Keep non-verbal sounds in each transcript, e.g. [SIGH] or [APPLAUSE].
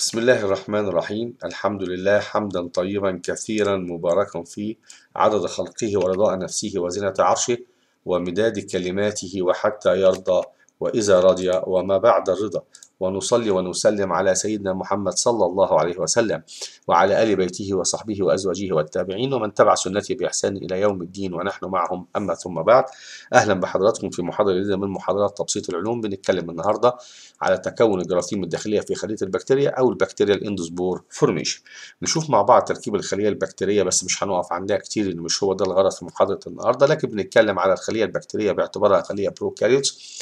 بسم الله الرحمن الرحيم الحمد لله حمدا طيبا كثيرا مباركا فيه عدد خلقه ورضاء نفسه وزنة عرشه ومداد كلماته وحتى يرضى وإذا رضي وما بعد الرضا ونصلي ونسلم على سيدنا محمد صلى الله عليه وسلم وعلى آل بيته وصحبه وأزواجه والتابعين ومن تبع سنته بإحسان إلى يوم الدين ونحن معهم أما ثم بعد أهلا بحضراتكم في محاضرة جديدة من محاضرات تبسيط العلوم بنتكلم النهاردة على تكون الجراثيم الداخلية في خلية البكتيريا أو البكتيريا الاندوسبور فورميشن نشوف مع بعض تركيب الخلية البكتيرية بس مش هنقف عندها كتير لأن مش هو ده الغرض في محاضرة النهاردة لكن بنتكلم على الخلية البكتيرية باعتبارها خلية بروكاريوتس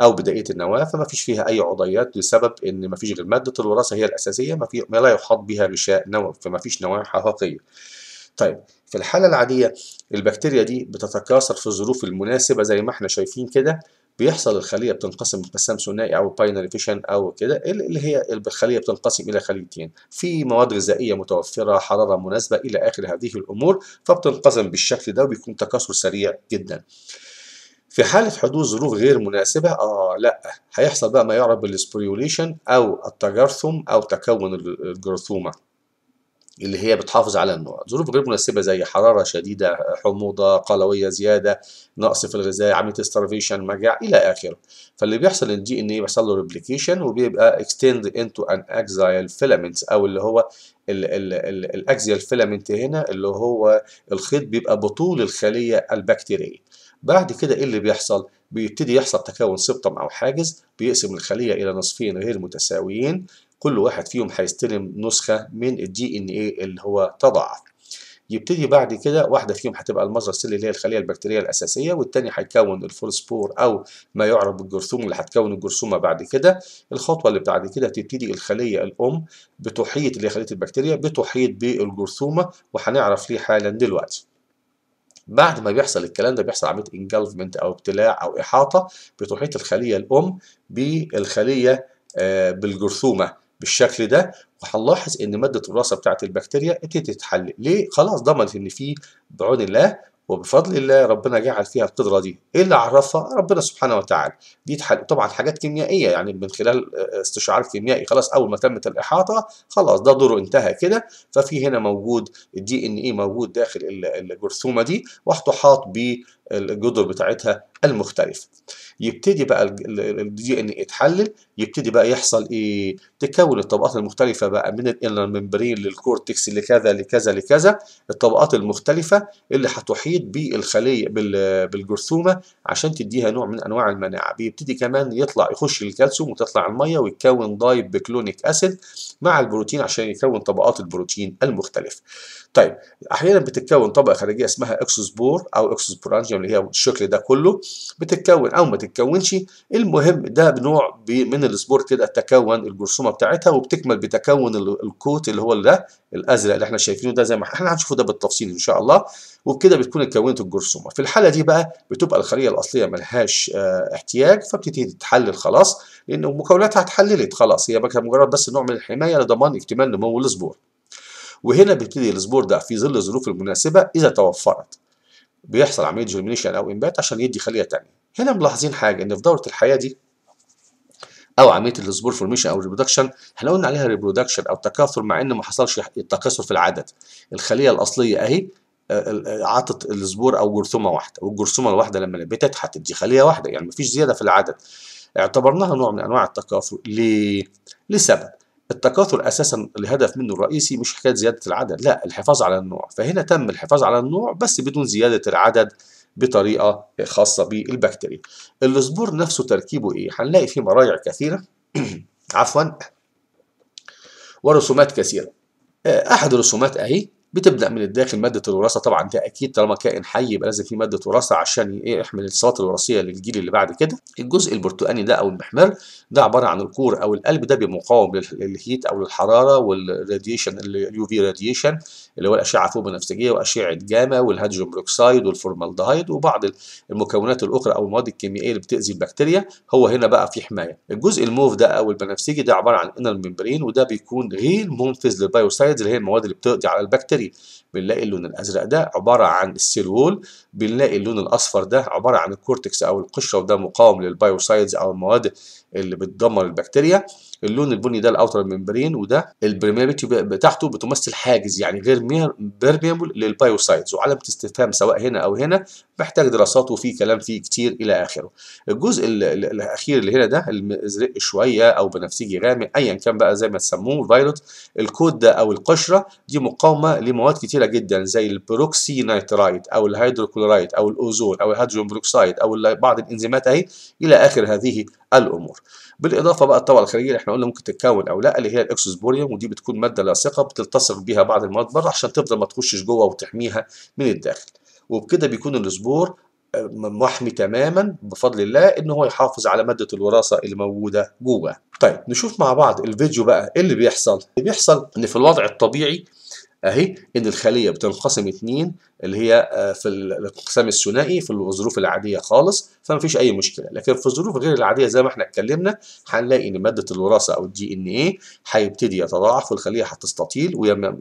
او بدائيه النواه فما فيش فيها اي عضيات لسبب ان ما فيش غير ماده الوراثه هي الاساسيه ما, في ما لا يحاط بها غشاء نووي فما فيش نواه حقيقيه طيب في الحالة العادية البكتيريا دي بتتكاثر في الظروف المناسبة زي ما احنا شايفين كده بيحصل الخلية بتنقسم انقسام ثنائي أو باينري فيشن أو كده اللي هي الخلية بتنقسم إلى خليتين في مواد غذائية متوفرة حرارة مناسبة إلى آخر هذه الأمور فبتنقسم بالشكل ده وبيكون تكاثر سريع جدا في حالة حدوث ظروف غير مناسبة اه لا هيحصل بقى ما يعرف بالسبريوليشن او التجرثم او تكون الجرثومة اللي هي بتحافظ على النوع ظروف غير مناسبة زي حرارة شديدة حموضة قلوية زيادة نقص في الغذاء عملية ستارفيشن مجاعة إلى آخره فاللي بيحصل إن دي إن إيه بيحصل له ريبليكيشن وبيبقى اكستند انتو أن أكزايل فيلمنتس أو اللي هو الأكزيال فيلمنت هنا اللي هو الخيط بيبقى بطول الخلية البكتيرية بعد كده ايه اللي بيحصل بيبتدي يحصل تكون سبطم او حاجز بيقسم الخليه الى نصفين غير متساويين كل واحد فيهم هيستلم نسخه من الدي ان ايه اللي هو تضاعف يبتدي بعد كده واحده فيهم هتبقى المظهر السلي اللي هي الخليه البكتيريه الاساسيه والثاني هيكون الفولسبور او ما يعرف بالجرثوم اللي هتكون الجرثومه بعد كده الخطوه اللي بعد كده تبتدي الخليه الام بتحيط اللي هي خليه البكتيريا بتحيط بالجرثومه وهنعرف ليه حالا دلوقتي بعد ما بيحصل الكلام ده بيحصل عمليه انجلفمنت او ابتلاع او احاطه بتحيط الخليه الام بالخليه آه، بالجرثومه بالشكل ده وهنلاحظ ان ماده الوراثه بتاعه البكتيريا ابتدت تتحلل ليه خلاص ضمنت ان في بعون الله وبفضل الله ربنا جعل فيها القدرة دي ايه اللي عرفها ربنا سبحانه وتعالى دي طبعا حاجات كيميائية يعني من خلال آه، استشعار كيميائي خلاص اول ما تمت الاحاطة خلاص ده دوره انتهى كده ففي هنا موجود الدي ان ايه موجود داخل الجرثومة دي وهتحاط ب الجدر بتاعتها المختلفه يبتدي بقى الدي ان ايه يتحلل يبتدي بقى يحصل ايه تكون الطبقات المختلفه بقى من الانر ممبرين للكورتكس لكذا لكذا لكذا الطبقات المختلفه اللي هتحيط بالخليه بالجرثومه عشان تديها نوع من انواع المناعه بيبتدي كمان يطلع يخش الكالسيوم وتطلع الميه ويتكون دايب بكلونيك اسيد مع البروتين عشان يكون طبقات البروتين المختلفه طيب احيانا بتتكون طبقه خارجيه اسمها اكسوسبور او اكسوسبورانجيوم اللي هي الشكل ده كله بتتكون او ما تتكونش المهم ده بنوع من السبور كده تكون الجرثومه بتاعتها وبتكمل بتكون الكوت اللي هو ده الازرق اللي احنا شايفينه ده زي ما احنا هنشوفه ده بالتفصيل ان شاء الله وبكده بتكون اتكونت الجرثومه في الحاله دي بقى بتبقى الخليه الاصليه ملهاش لهاش آه، احتياج فبتبتدي تتحلل خلاص لان مكوناتها اتحللت خلاص هي مجرد بس نوع من الحمايه لضمان اكتمال نمو السبور وهنا بيبتدي السبور ده في ظل الظروف المناسبه اذا توفرت بيحصل عمليه جيرمينيشن او انبات عشان يدي خليه ثانيه هنا ملاحظين حاجه ان في دوره الحياه دي او عمليه السبور فورميشن او ريبرودكشن احنا قلنا عليها ريبرودكشن او تكاثر مع ان ما حصلش تكاثر في العدد الخليه الاصليه اهي آه، آه، عطت السبور او جرثومه واحده والجرثومه الواحده لما نبتت هتدي خليه واحده يعني مفيش زياده في العدد اعتبرناها نوع من انواع التكاثر ليه؟ لسبب التكاثر اساسا الهدف منه الرئيسي مش حكايه زياده العدد لا الحفاظ على النوع فهنا تم الحفاظ على النوع بس بدون زياده العدد بطريقه خاصه بالبكتيريا الصبور نفسه تركيبه ايه هنلاقي فيه مرايع كثيره [CLEARS THROAT] عفوا ورسومات كثيره آه، احد الرسومات اهي بتبدا من الداخل ماده الوراثه طبعا ده اكيد طالما كائن حي يبقى لازم في ماده وراثه عشان ايه يحمل الصلات الوراثيه للجيل اللي بعد كده الجزء البرتقاني ده او المحمر ده عباره عن الكور او القلب ده بيبقى مقاوم للهيت او للحراره والراديشن اليو في راديشن اللي هو الأشعة فوق بنفسجية وأشعة جاما والهيدروجين بروكسايد والفورمالدهايد وبعض المكونات الأخرى أو المواد الكيميائية اللي بتأذي البكتيريا هو هنا بقى في حماية الجزء الموف ده أو البنفسجي ده عبارة عن انر ميمبرين وده بيكون غير منفذ للبايوسايدز اللي هي المواد اللي بتقضي على البكتيريا بنلاقي اللون الازرق ده عباره عن السيل وول بنلاقي اللون الاصفر ده عباره عن الكورتكس او القشره وده مقاوم للبايوسايدز او المواد اللي بتدمر البكتيريا اللون البني ده الاوتر ممبرين وده البرميابيتي بتاعته بتمثل حاجز يعني غير بيرميبل للبايوسايدز وعلامه استفهام سواء هنا او هنا محتاج دراسات وفي كلام فيه كتير الى اخره الجزء الاخير اللي هنا ده الازرق شويه او بنفسجي غامق ايا كان بقى زي ما تسموه فيروت الكود ده او القشره دي مقاومه لمواد كتير كتيره جدا زي البروكسي نايترايد او الهيدروكلورايد او الاوزون او الهيدروجين بروكسايد او بعض الانزيمات اهي الى اخر هذه الامور بالاضافه بقى الطبقه الخارجيه اللي احنا قلنا ممكن تتكون او لا اللي هي الاكسوسبوريوم ودي بتكون ماده لاصقه بتلتصق بيها بعض المواد بره عشان تفضل ما تخشش جوه وتحميها من الداخل وبكده بيكون الاسبور آه، محمي تماما بفضل الله ان هو يحافظ على ماده الوراثه اللي موجوده جوه. طيب نشوف مع بعض الفيديو بقى ايه اللي بيحصل؟ اللي بيحصل ان في الوضع الطبيعي اهي ان الخليه بتنقسم اثنين اللي هي آه، في الانقسام الثنائي في الظروف العاديه خالص فما فيش اي مشكله لكن في الظروف غير العاديه زي ما احنا اتكلمنا هنلاقي ان ماده الوراثه او الدي ان ايه هيبتدي يتضاعف والخليه هتستطيل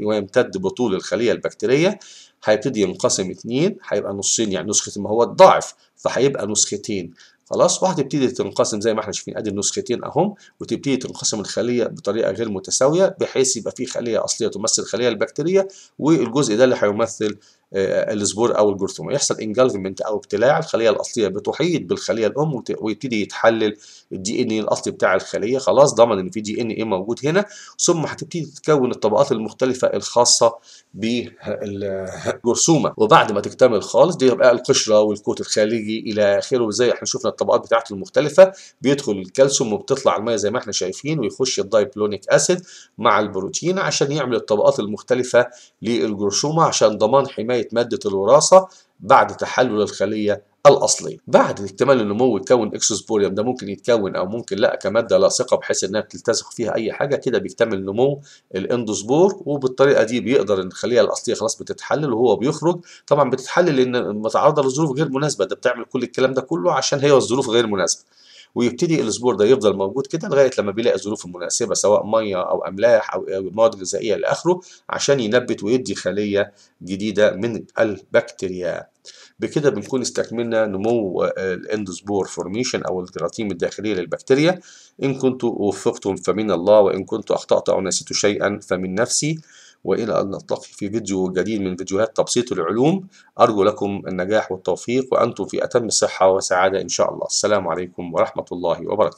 ويمتد بطول الخليه البكتيريه هيبتدي ينقسم اثنين هيبقى نصين يعني نسخه ما هو الضعف فهيبقى نسختين خلاص وهتبتدي تنقسم زي ما احنا شايفين ادي النسختين اهم وتبتدي تنقسم الخليه بطريقه غير متساويه بحيث يبقى في خليه اصليه تمثل الخليه البكتيريه والجزء ده اللي هيمثل آه، السبور او الجرثومه يحصل انجلفمنت او ابتلاع الخليه الاصليه بتحيط بالخليه الام ويبتدي يتحلل الدي ان ايه الاصلي بتاع الخليه خلاص ضمن ان في دي ان ايه موجود هنا ثم هتبتدي تتكون الطبقات المختلفه الخاصه بالجرثومه وبعد ما تكتمل خالص دي بقى القشره والكوت الخارجي الى اخره زي احنا شفنا الطبقات بتاعته المختلفه بيدخل الكالسيوم وبتطلع الميه زي ما احنا شايفين ويخش الدايبلونيك اسيد مع البروتين عشان يعمل الطبقات المختلفه للجرثومه عشان ضمان حمايه حماية مادة الوراثة بعد تحلل الخلية الأصلية بعد اكتمال النمو يتكون اكسوسبوريوم ده ممكن يتكون أو ممكن لا كمادة لاصقة بحيث إنها بتلتصق فيها أي حاجة كده بيكتمل نمو الاندوسبور وبالطريقة دي بيقدر الخلية الأصلية خلاص بتتحلل وهو بيخرج طبعا بتتحلل لأن متعرضة لظروف غير مناسبة ده بتعمل كل الكلام ده كله عشان هي الظروف غير مناسبة ويبتدي الاسبور ده يفضل موجود كده لغايه لما بيلاقي الظروف المناسبه سواء ميه او املاح او مواد غذائيه لاخره عشان ينبت ويدي خليه جديده من البكتيريا بكده بنكون استكملنا نمو آه، الاندوسبور فورميشن او الجراثيم الداخليه للبكتيريا ان كنت وفقتم فمن الله وان كنت اخطات او نسيت شيئا فمن نفسي وإلى أن نلتقي في فيديو جديد من فيديوهات تبسيط العلوم أرجو لكم النجاح والتوفيق وأنتم في أتم الصحة وسعادة إن شاء الله السلام عليكم ورحمة الله وبركاته